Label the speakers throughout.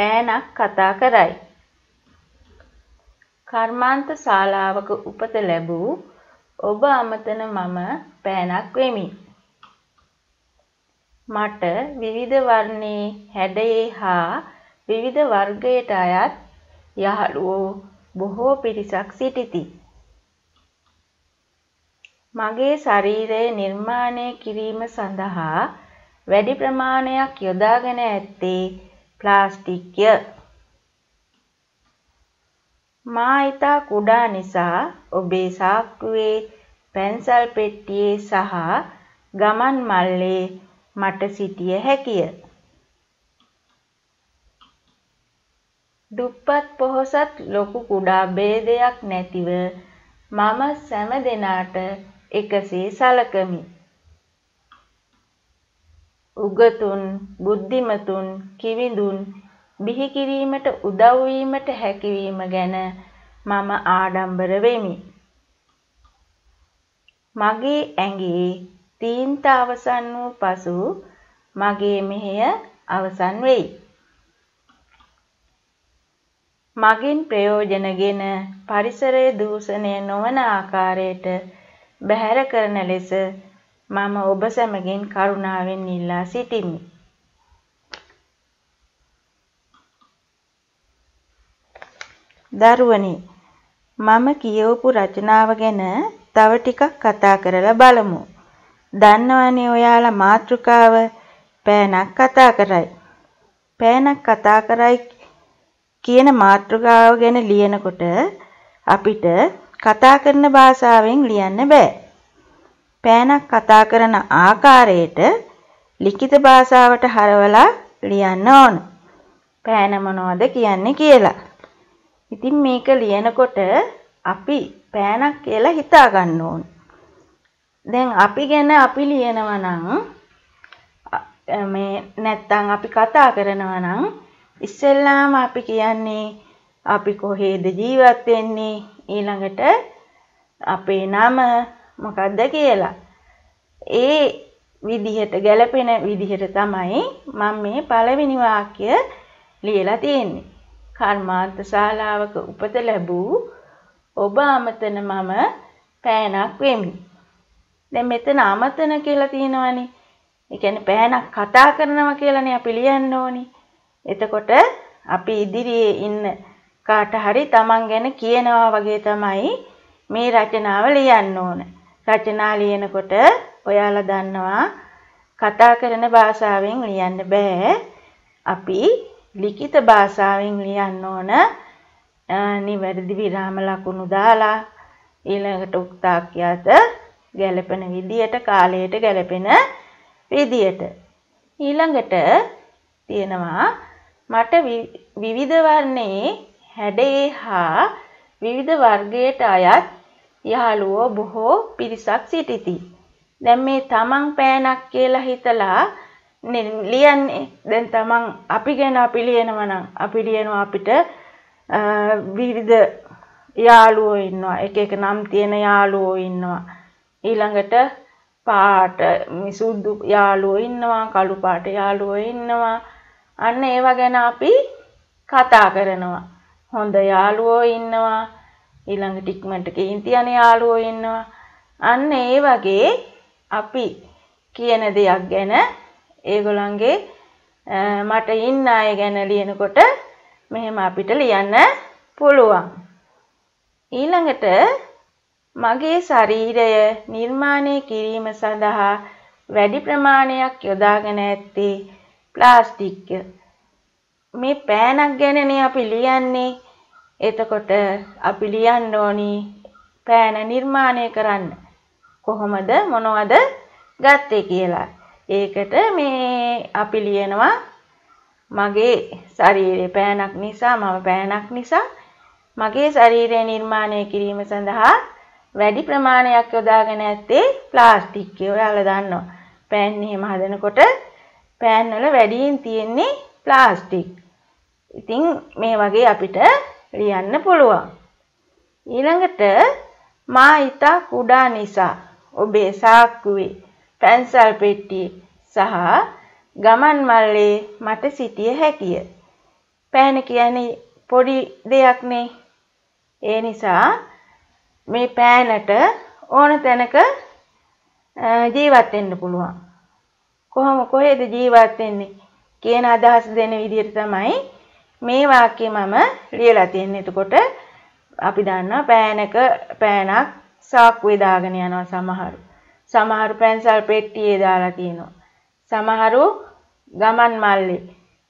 Speaker 1: පෑනක් කතා කරයි. කර්මාන්ත ශාලාවක උපත ලැබූ ඔබ අමතන මම පෑනක් වෙමි. මට විවිධ වර්ණයේ හැඩයේ හා විවිධ වර්ගයට අයත් යහළුවෝ බොහෝ පිරිසක් සිටිති. මගේ ශරීරය නිර්මාණය කිරීම සඳහා වැඩි ප්‍රමාණයක් යොදාගෙන ඇත්තේ ප්ලාස්ටික්ය. මා ඉතා කුඩා නිසා ඔබේ සාක්කුවේ පැන්සල් පෙට්ටියේ සහ ගමන් මල්ලේ මට සිටිය හැකිය. දුප්පත් පොහොසත් ලොකු කුඩා ભેදයක් නැතිව මම සෑම දෙනාට එකසේ සැලකමි. උගතුන් බුද්ධිමතුන් කිවිඳුන් බිහි කිරීමට උදව් වීමට හැකියවීම ගැන මම ආඩම්බර වෙමි. මගේ ඇඟේ තීන්ත අවසන් වූ පසු මගේ මෙහෙය අවසන් වෙයි. මගින් ප්‍රයෝජනගෙන පරිසරය දූෂණය නොවන ආකාරයට බැහැර කරන ලෙස මම ඔබ සැමගෙන් කරුණාවෙන් ඉල්ලා සිටිමි. දරුවනි මම කියවපු රචනාව ගැන තව ටිකක් කතා කරලා බලමු. දන්නවනේ ඔයාලා මාතෘකාව පෑනක් කතා කරයි. පෑනක් කතා කරයි කියන මාතෘකාව ගැන ලියනකොට අපිට කතා කරන භාෂාවෙන් ලියන්න බෑ. පෑනක් කතා කරන ආකාරයට ලිඛිත භාෂාවට හරවලා ලියන්න ඕන. පෑන මොනවද කියන්නේ කියලා. ඉතින් මේක ලියනකොට අපි පෑනක් කියලා හිතා ගන්න ඕන. දැන් අපි ගැන අපි ලියනවා නම් මේ නැත්තම් අපි කතා කරනවා නම් ඉස්සෙල්ලාම අපි කියන්නේ අපි කොහේද ජීවත් වෙන්නේ ඊළඟට අපේ නම මොකක්ද කියලා. ඒ විදිහට ගැලපෙන විදිහට තමයි මම මේ පළවෙනි වාක්‍ය ලියලා තියෙන්නේ. කර්මාන්ත ශාලාවක උපත ලැබූ ඔබ අමතන මම පෑනක් වෙමි. දැන් මෙතන අමතන කියලා තියෙනවනේ. ඒ කියන්නේ පෑනක් කතා කරනවා කියලානේ අපි ලියන්න ඕනේ. එතකොට අපි ඉදිරියේ ඉන්න කාට හරි Taman ගැන කියනවා වගේ තමයි මේ රචනාව ලියන්න ඕනේ. රචනා ලියනකොට ඔයාලා දන්නවා කතා කරන භාෂාවෙන් ලියන්න බෑ. අපි ලිඛිත භාෂාවෙන් ලියන්න ඕන. නිවැරදි විරාම ලකුණු දාලා ඊළඟට උක්තාක්‍යයට ගැළපෙන විදියට කාලයට ගැළපෙන විදියට ඊළඟට තියෙනවා මට විවිධ වර්ණයේ හැඩේ හා විවිධ වර්ගයට අයත් යහළුවෝ බොහෝ පිරිසක් සිටිති. දැන් මේ තමන් පෑනක් කියලා හිතලා ලියන්නේ දැන් තමන් අපි ගැන අපි ලියනවා නම් අපි ලියනවා අපිට විවිධ යාළුවෝ ඉන්නවා එක එක නම් තියෙන යාළුවෝ ඉන්නවා ඊළඟට පාට මිසුදු යාළුවෝ ඉන්නවා කළු පාට යාළුවෝ ඉන්නවා අන්න ඒවා ගැන අපි කතා කරනවා හොඳ යාළුවෝ ඉන්නවා ඊළඟ ටික්මට කේන්ති අනේ යාළුවෝ ඉන්නවා. අන්න ඒ වගේ අපි කියන දෙයක් ගැන ඒගොල්ලන්ගේ මට ඉන්න අය ගැන ලියනකොට මෙහෙම අපිට ලියන්න පුළුවන්. ඊළඟට මගේ ශරීරය නිර්මාණය කිරීම සඳහා වැඩි ප්‍රමාණයක් යොදාගෙන ඇත්තේ ප්ලාස්ටික්ය. මේ පෑනක් ගැනනේ අපි ලියන්නේ. එතකොට අපි ලියන්න ඕනි පෑන නිර්මාණය කරන්න. කොහොමද මොනවද ගත්තේ කියලා. ඒකට මේ අපි ලියනවා මගේ ශරීරේ පෑනක් නිසා මම පෑනක් නිසා මගේ ශරීරය නිර්මාණය කිරීම සඳහා වැඩි ප්‍රමාණයක් යොදාගෙන ඇත්තේ ප්ලාස්ටික් ඔයාලා දන්නවා. පෑන් එහෙම හදනකොට පෑන් වල වැඩියෙන් තියෙන්නේ ප්ලාස්ටික්. ඉතින් මේ වගේ අපිට ලියන්න පුළුවන්. ඊළඟට මා ඊතා කුඩා නිසා ඔබේ සාක්කුවේ පැන්සල් පෙට්ටිය සහ ගමන් මල්ලේ මට සිටිය හැකිය. පෑන කියන්නේ පොඩි දෙයක් නේ. ඒ නිසා මේ පෑනට ඕන තැනක ජීවත් වෙන්න පුළුවන්. කොහොම කොහෙද ජීවත් වෙන්නේ කියන අදහස දෙන විදිහට තමයි මේ වාක්‍යය මම ලියලා තියෙන්නේ. එතකොට අපි දන්නවා පෑනක පෑනක් සාක්කුවේ දාගෙන යනවා සමහරු. සමහරු පැන්සල් පෙට්ටියේ දාලා තියෙනවා. සමහරු ගමන් මල්ලේ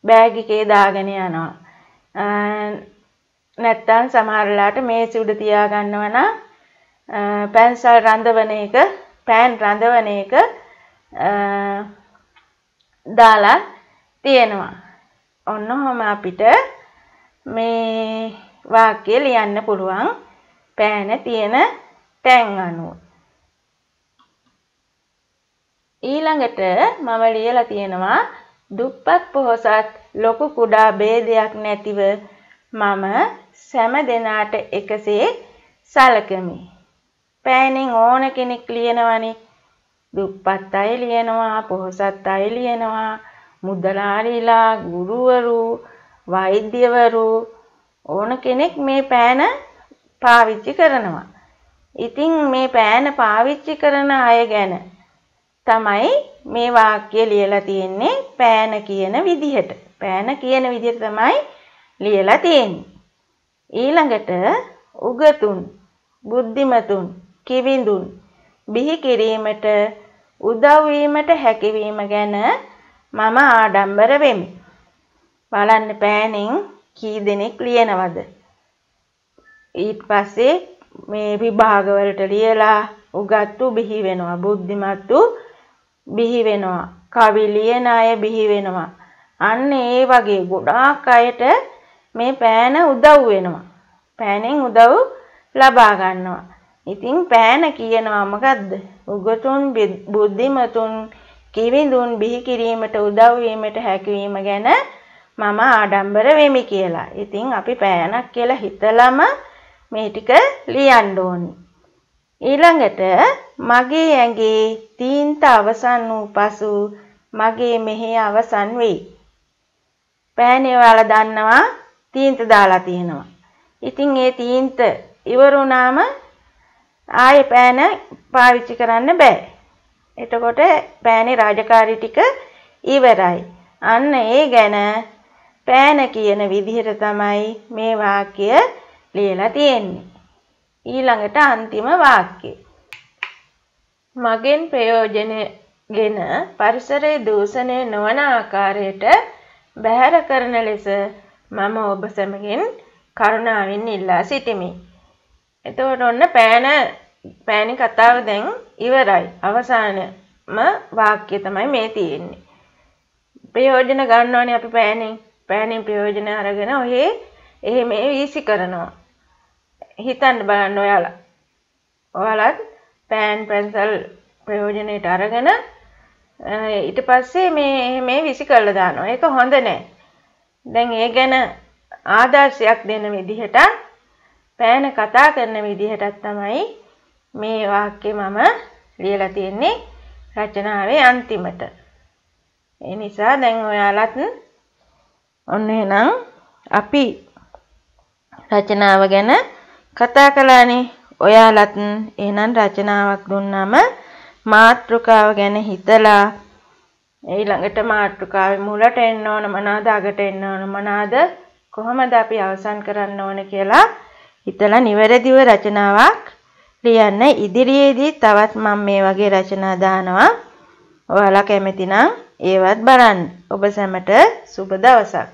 Speaker 1: බෑග් එකේ දාගෙන යනවා. නැත්තම් සමහරලාට මේසෙ උඩ තියා ගන්නවා නම් පැන්සල් රඳවන එක, පෑන් රඳවන එක දාලා තියෙනවා. ඔන්න ඔහම අපිට මේ වාක්‍ය ලියන්න පුළුවන් පෑන තියෙන තැන් අනුව. ඊළඟට මම ලියලා තියෙනවා දුප්පත් පොහොසත් ලොකු කුඩා ભેදයක් නැතිව මම සෑම දෙනාට එකසේ සැලකමි. පෑනෙන් ඕන කෙනෙක් ලියනවනේ. දුප්පත් අය ලියනවා, පොහොසත් අය ලියනවා, මුදලාරිලා ගුරුවරු වෛද්‍යවරු ඕන කෙනෙක් මේ පෑන පාවිච්චි කරනවා. ඉතින් මේ පෑන පාවිච්චි කරන අය ගැන තමයි මේ වාක්‍ය ලියලා තියෙන්නේ පෑන කියන විදිහට. පෑන කියන විදිහට තමයි ලියලා තියෙන්නේ. ඊළඟට උගතුන්, බුද්ධිමතුන්, කිවිඳුන් බිහි කිරීමට උදව් වීමට හැකියවීම ගැන මම ආඩම්බර වෙමි. බලන්න පෑනෙන් කී දෙනෙක් ලියනවද? ඊට පස්සේ මේ විභාගවලට ලියලා උගත්තු බිහි වෙනවා. බුද්ධිමත්තු බිහි වෙනවා. කවි ලියන අය බිහි වෙනවා. අන්න ඒ වගේ ගොඩාක් අයට මේ පෑන උදව් වෙනවා. පෑනෙන් උදව් ලබා ගන්නවා. ඉතින් පෑන කියනවා මොකද්ද? උගතුන් බුද්ධිමතුන් කිවිඳුන් බිහි කිරීමට උදව් වීමට හැකියවීම ගැන මම ආඩම්බර වෙමි කියලා. ඉතින් අපි පෑනක් කියලා හිතලම මේ ටික ලියන්න ඕනි. ඊළඟට මගේ ඇඟේ තීන්ත අවසන් වූ පසු මගේ මෙහි අවසන් වෙයි. පෑනේ ඔයාලා දන්නවා තීන්ත දාලා තියෙනවා. ඉතින් ඒ තීන්ත ඉවර වුණාම ආයෙ පෑන පාවිච්චි කරන්න බෑ. එතකොට පෑනේ රාජකාරි ටික ඉවරයි. අන්න ඒ ගැන පෑන කියන විදිහට තමයි මේ වාක්‍ය ලියලා තියෙන්නේ. ඊළඟට අන්තිම වාක්‍යය. මගෙන් ප්‍රයෝජනගෙන පරිසරයේ දූෂණය නොවන ආකාරයට බැහැර කරන ලෙස මම ඔබ සමගින් කරුණාවෙන් ඉල්ලා සිටිමි. එතකොට ඔන්න පෑන පෑණි කතාව දැන් ඉවරයි. අවසානම වාක්‍ය තමයි මේ තියෙන්නේ. ප්‍රයෝජන ගන්නවනේ අපි පෑණෙන්. පෑණෙන් ප්‍රයෝජන අරගෙන ඔහේ එහෙ මේ වීසි කරනවා. හිතන්න බලන්න ඔයාලා. ඔයාලත් පෑන් පැන්සල් ප්‍රයෝජනයට අරගෙන ඊට පස්සේ මේ මේ විසි කරලා දානවා. ඒක හොඳ නෑ. දැන් ඒ ගැන ආදර්ශයක් දෙන විදිහට පෑන කතා කරන විදිහටත් තමයි මේ වාක්‍ය මම ලියලා තියෙන්නේ රචනාවේ අන්තිමට. ඒ නිසා දැන් ඔයාලත් ඔන්න එහෙනම් අපි රචනාව ගැන කතා කළානේ. ඔයාලත් එහෙනම් රචනාවක් දුන්නාම මාත්‍රකාව ගැන හිතලා ඊළඟට මාත්‍රකාවේ මුලට එන්න ඕන මනාද අගට එන්න ඕන මනාද කොහොමද අපි අවසන් කරන්න ඕන කියලා හිතලා නිවැරදිව රචනාවක් ලියන්න ඉදිරියේදී තවත් මම මේ වගේ රචනා දානවා ඔයාලා කැමති නම් ඒවත් බලන්න ඔබ සැමට සුබ දවසක්